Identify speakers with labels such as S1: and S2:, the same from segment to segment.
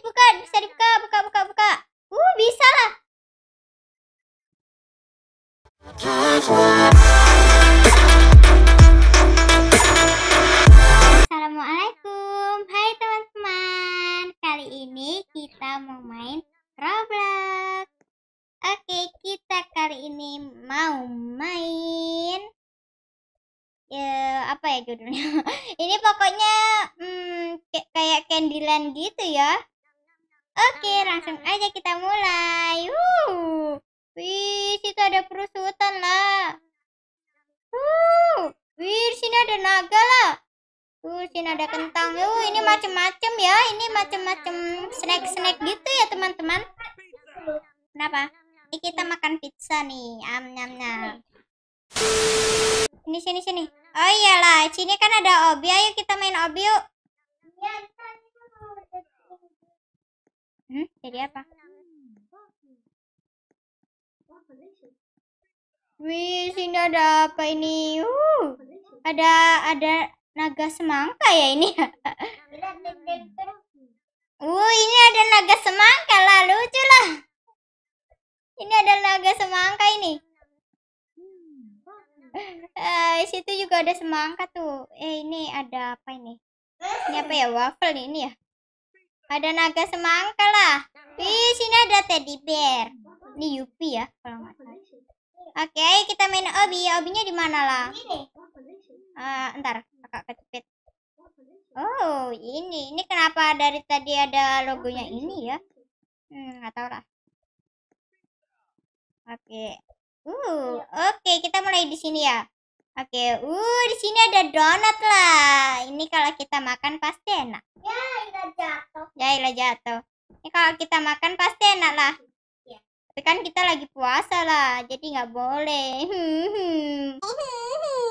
S1: dibuka, bisa dibuka, buka, buka, buka. Uh, bisa lah. Assalamualaikum, hai teman-teman. Kali ini kita mau main Roblox. Oke, kita kali ini mau main ya apa ya judulnya? ini pokoknya hmm, kayak Candyland gitu ya. Oke, langsung aja kita mulai. Uh. Wih, situ ada perusutan lah. Uh. Wih, sini ada naga lah. Uh, sini ada kentang. Uh, ini macem-macem ya. Ini macem-macem snack-snack gitu ya, teman-teman. Kenapa? Ini kita makan pizza nih. Am nyam nyam. Ini sini sini. Oh iyalah, sini kan ada obi. Ayo kita main obi yuk.
S2: Hmm? Jadi apa? Wih, sini ada apa ini? Uh,
S1: ada ada naga semangka ya ini. uh, ini ada naga semangka lah, lucu lah. Ini ada naga semangka ini. Eh, uh, situ juga ada semangka tuh. Eh, ini ada apa ini? Ini apa ya? Waffle ini ya? Ada naga semangka lah. Iya. ih sini ada teddy bear. Ini Yupi ya,
S2: kalau nggak salah. Oke,
S1: okay, kita main obi. Obinya di mana lah?
S2: Eh, uh,
S1: ntar, kakak kecepet. Oh, ini. Ini kenapa dari tadi ada logonya ini ya? Hmm, nggak tahu lah. Oke. Okay. Uh, oke, okay, kita mulai di sini ya. Oke, uh di sini ada donat lah. Ini kalau kita makan pasti enak. Ya, ila jatuh. Ya, ila jatuh. Ini kalau kita makan pasti enak lah. Ya. Tapi kan kita lagi puasa lah, jadi nggak boleh.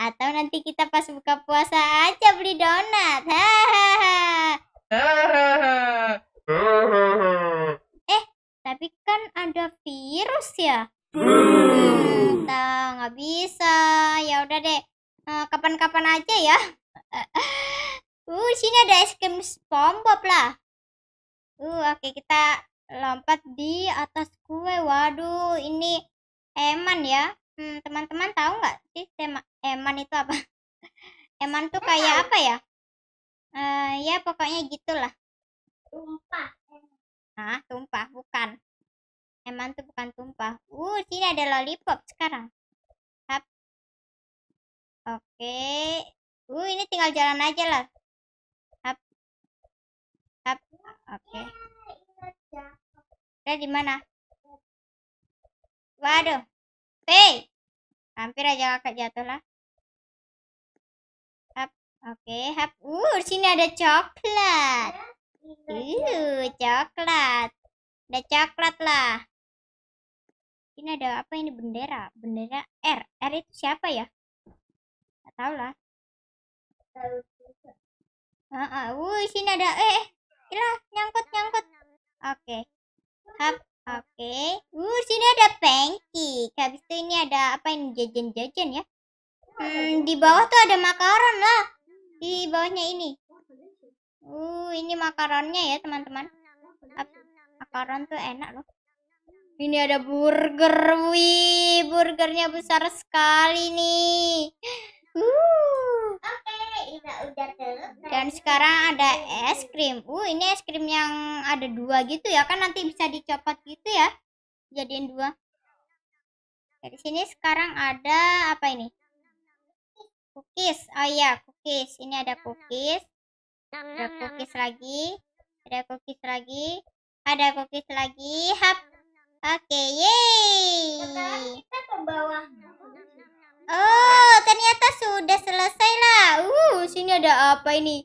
S1: Atau nanti kita pas buka puasa kita lompat di atas kue waduh ini eman ya hmm, teman-teman hmm, teman -teman tahu nggak sih tema eman itu apa eman tuh kayak apa ya uh, ya pokoknya gitulah tumpah ah tumpah bukan
S2: eman tuh bukan tumpah uh sini ada lollipop sekarang Hap. oke uh ini tinggal jalan aja lah Hap. Hap. oke Udah di mana? Waduh. Hey. Hampir aja kakak jatuh lah. Hap. Oke, okay, hap. Uh, sini
S1: ada coklat. Uh, coklat. Ada coklat
S2: lah. Ini ada apa ini bendera? Bendera R. R itu siapa ya? Enggak tahu lah. Uh, uh. uh, sini ada eh. Ilah, nyangkut, nyangkut. Oke. Hap.
S1: Oke. Uh, sini ada pengki. Habis itu ini ada apa ini jajan-jajan ya? Hmm, di bawah tuh ada makaron lah. Di bawahnya ini. Uh, ini makaronnya ya, teman-teman. Makaron tuh enak loh. Ini ada burger, wih, burgernya besar sekali nih. Hmm. Oke, udah Dan sekarang ada es krim. Uh, ini es krim yang ada dua gitu ya, kan nanti bisa dicopot gitu ya. Jadiin dua. Nah, Dari sini sekarang ada apa ini? Cookies. Oh iya, cookies. Ini ada cookies.
S2: Ada cookies
S1: lagi. Ada cookies lagi. Ada cookies lagi. Hap. Oke, okay, yeay. Oh, ternyata apa ini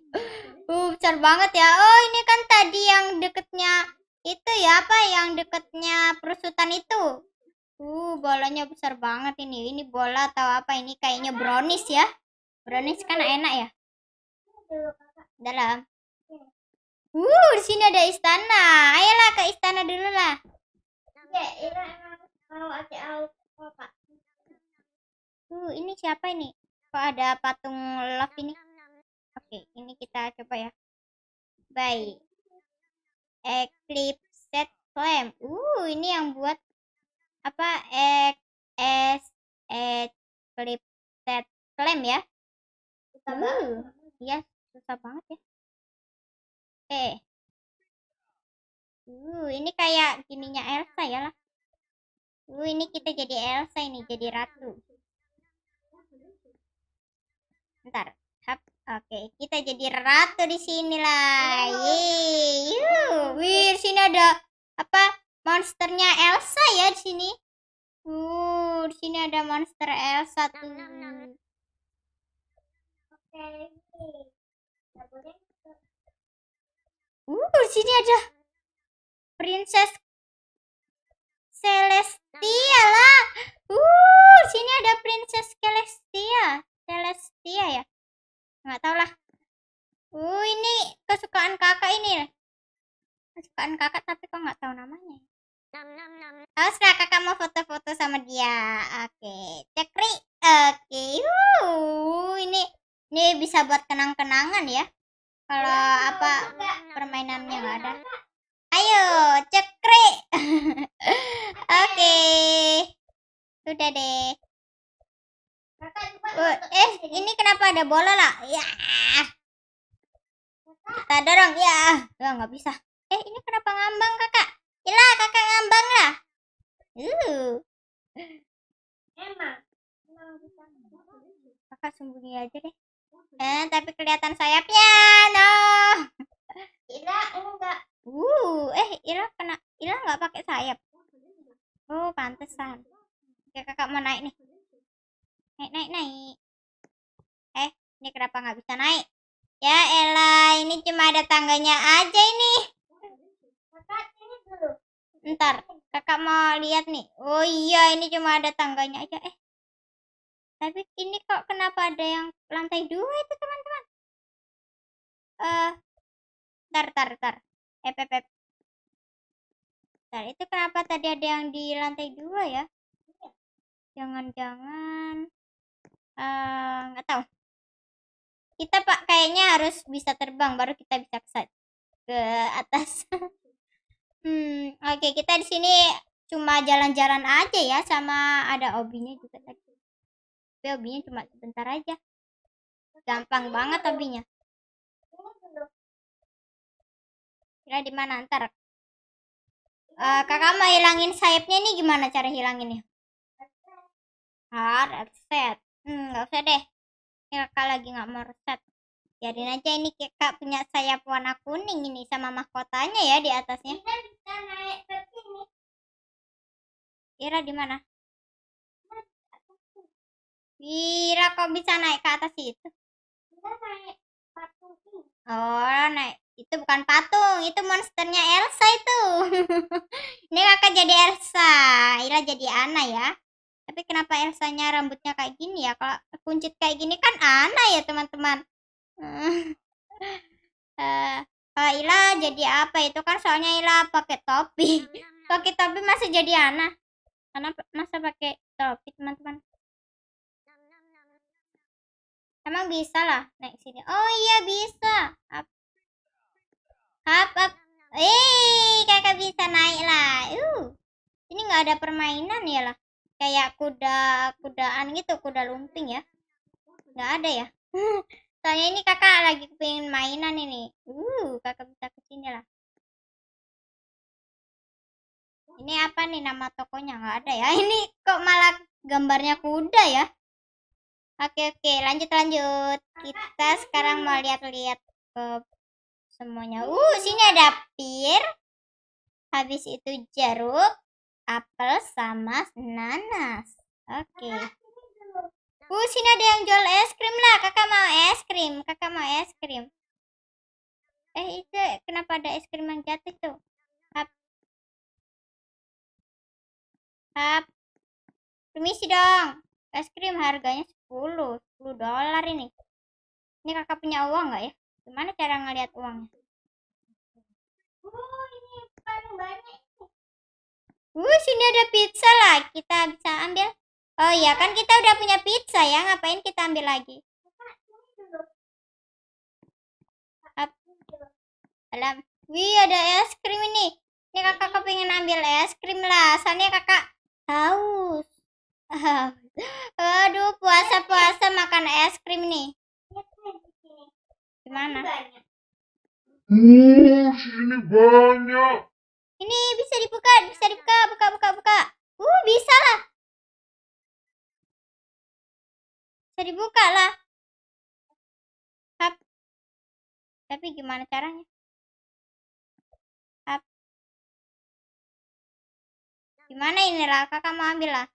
S1: uh besar banget ya oh ini kan tadi yang deketnya itu ya apa yang deketnya perusutan itu uh bolanya besar banget ini ini bola atau apa ini kayaknya brownies ya brownies kan enak ya dalam uh di sini ada istana ayolah ke istana dulu lah uh ini siapa ini kok ada patung love ini Oke, ini kita coba ya. Baik. Eclipse set claim. Uh, ini yang buat apa? X Eclipse
S2: set claim ya. Susah uh, banget. Iya, susah banget ya. Oke. Uh, ini kayak gininya
S1: Elsa ya lah. Uh, ini kita jadi Elsa ini, jadi ratu. Bentar. Oke, kita jadi ratu di sini lah. Iya. Yeay. Iya. Wih, sini ada apa? Monsternya Elsa ya di sini. Uh, di sini ada monster Elsa
S2: tuh. Oke. Uh, di sini ada Princess
S1: Celestia lah. Uh, sini ada Princess Celestia. Celestia ya nggak tau lah uh ini kesukaan kakak ini kesukaan kakak tapi kok nggak tahu namanya ya? Oh, setelah kakak mau foto-foto sama dia. Oke, okay. cekri. Oke, okay. uh, ini ini bisa buat kenang-kenangan ya. Kalau iya, iya, apa iya, permainannya nggak ada. Ayo, cekri. Oke, okay. sudah deh. Oh, eh, ini kenapa ada bola lah? Ya. Kita dorong ya. Ya nggak bisa. Eh, ini kenapa ngambang, Kakak? Gila, Kakak ngambang lah. Uh. Emang. Kakak sembunyi aja deh. Eh, tapi kelihatan sayapnya. No.
S2: ila enggak.
S1: Uh, eh ila kena ila nggak pakai sayap. Oh, pantesan. Oke, Kakak mau naik nih. Naik, naik, naik. Eh, ini kenapa nggak bisa naik? Ya Ella, ini cuma ada tangganya aja ini. Ntar, kakak mau lihat nih. Oh iya, ini cuma ada tangganya aja. Eh,
S2: tapi ini kok kenapa ada yang lantai dua itu teman-teman? Eh, uh, tar, tar, tar. Ep, eh, ep, tar Bentar, itu
S1: kenapa tadi ada yang di lantai dua ya? Jangan-jangan nggak uh, tahu kita pak kayaknya harus bisa terbang baru kita bisa ke, atas hmm oke okay, kita di sini cuma jalan-jalan aja ya sama ada obinya juga tadi
S2: tapi obinya cuma sebentar aja gampang banget obinya kira di mana ntar uh, kakak mau
S1: hilangin sayapnya ini gimana cara hilanginnya
S2: hard set
S1: Hmm, nggak usah deh. Kakak lagi nggak mau reset. Biarin aja ini kakak punya sayap warna kuning ini sama mahkotanya ya di atasnya. Kita
S2: bisa naik ke sini. Ira di mana? Ira kok bisa naik ke atas itu? Kita naik patung ini.
S1: Oh, naik itu bukan patung, itu monsternya Elsa itu. ini kakak jadi Elsa, Ira jadi Anna ya tapi kenapa Elsanya rambutnya kayak gini ya kalau kuncit kayak gini kan aneh ya teman-teman uh, kalau Ila jadi apa itu kan soalnya Ila pakai topi iya, iya, iya. pakai topi masih jadi anak karena masa pakai topi teman-teman emang bisa lah naik sini oh iya bisa up up, up. eh kakak bisa naik lah uh ini nggak ada permainan ya lah kayak kuda kudaan gitu kuda lumping ya nggak ada ya soalnya ini kakak lagi pengen mainan ini uh kakak bisa kesini lah ini apa nih nama tokonya nggak ada ya ini
S2: kok malah gambarnya kuda ya
S1: oke oke lanjut lanjut kita sekarang mau lihat-lihat ke eh, semuanya uh sini ada pir habis itu jeruk apel sama nanas. Oke. Okay. uh, sini ada yang jual es krim lah. Kakak mau es krim. Kakak mau es krim.
S2: Eh, itu kenapa ada es krim yang jatuh tuh? Hap. Hap. Permisi dong. Es krim harganya 10. 10 dolar ini. Ini kakak punya uang nggak ya? Gimana cara ngelihat uangnya? Oh, ini paling banyak
S1: Wuh sini ada pizza lah. Kita bisa ambil. Oh iya, kan kita udah punya pizza ya. Ngapain kita ambil lagi? Alam. Wih, ada es krim ini. Ini kakak pengen ambil es krim lah. Soalnya kakak haus. Aduh, puasa-puasa makan es krim nih. Gimana?
S2: Wuh sini banyak. Ini bisa dibuka, bisa dibuka, buka, buka, buka. Uh, bisa lah. Bisa dibuka lah. Hap. Tapi gimana caranya? Hap. Gimana ini lah, kakak mau ambil lah.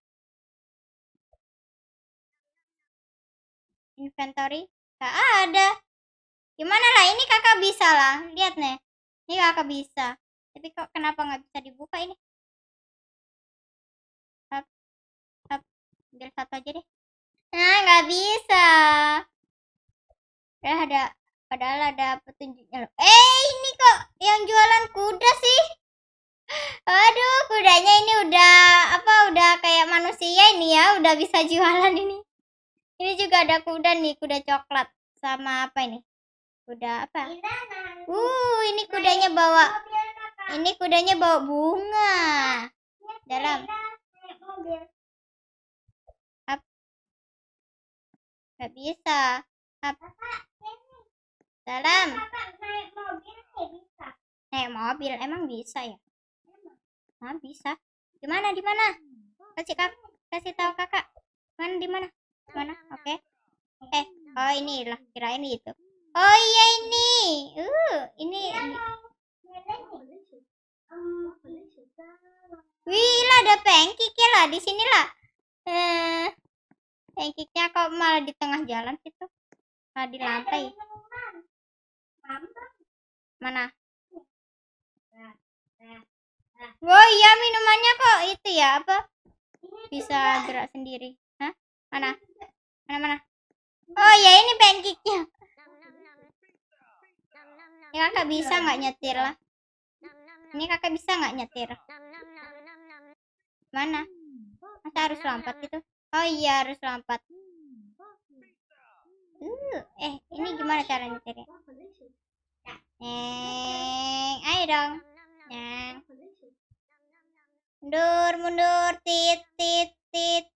S2: Inventory. Gak ada. Gimana lah, ini kakak bisa lah. Lihat nih. Ini kakak bisa tapi kok kenapa nggak bisa dibuka ini up up ambil satu aja deh nah nggak bisa ya ada padahal ada petunjuknya
S1: loh eh ini kok yang jualan kuda sih aduh kudanya ini udah apa udah kayak manusia ini ya udah bisa jualan ini ini juga ada kuda nih kuda coklat sama apa ini kuda apa uh ini kudanya bawa ini kudanya bawa bunga.
S2: Dalam. Up. Gak bisa. Up. Dalam.
S1: Naik mobil emang bisa ya? emang bisa. Di mana? Di mana? Kasih kak, kasih tahu kakak. Mana? Di mana? Di mana? Oke. Eh, oh ini lah kirain itu. Oh iya ini. Uh, ini. Wih lah ada pancake lah di sini lah. Eh, pancake
S2: kok malah di tengah jalan gitu. Malah di lantai. Mana? Oh iya minumannya kok
S1: itu ya apa? Bisa gerak sendiri. Hah? Mana? Mana mana? Oh iya, ya ini pengkiknya. nya Ya kakak bisa nggak nyetir lah. Ini kakak bisa nggak nyetir? Mana?
S2: Masa harus lompat gitu?
S1: Oh iya harus lompat. Uh, eh ini gimana cara nyetirnya? Neng, ayo dong. Neng. Mundur, mundur, tit, tit, tit.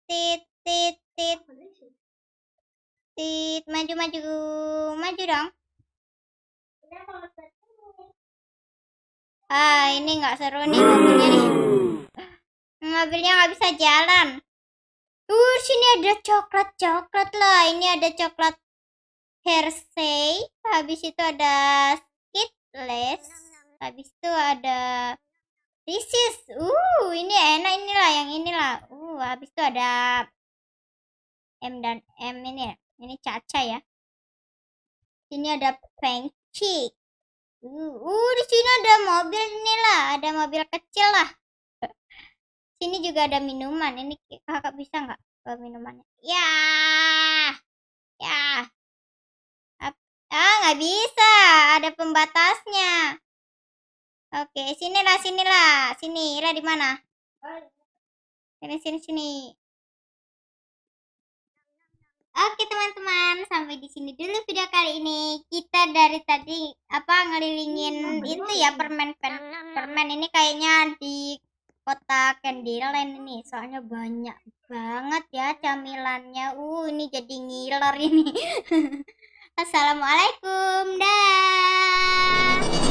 S1: penasaran. Tuh, sini ada coklat-coklat lah Ini ada coklat Hershey. Habis itu ada Skittles. Habis itu ada Reese's. Uh, ini enak inilah yang inilah. Uh, habis itu ada M dan M ini. ya. Ini Caca ya. Sini ada pancake.
S2: Uh, uh, di sini ada mobil
S1: inilah, ada mobil kecil lah sini juga ada minuman ini kakak bisa nggak ke minumannya ya ya ah nggak bisa ada pembatasnya oke sinilah sinilah sini lah di mana sini sini sini Oke teman-teman, sampai di sini dulu video kali ini. Kita dari tadi apa ngelilingin iya, itu ya permen nah, nah, nah. permen ini kayaknya di kota Candyland ini soalnya banyak banget ya camilannya uh ini jadi ngiler ini assalamualaikum dah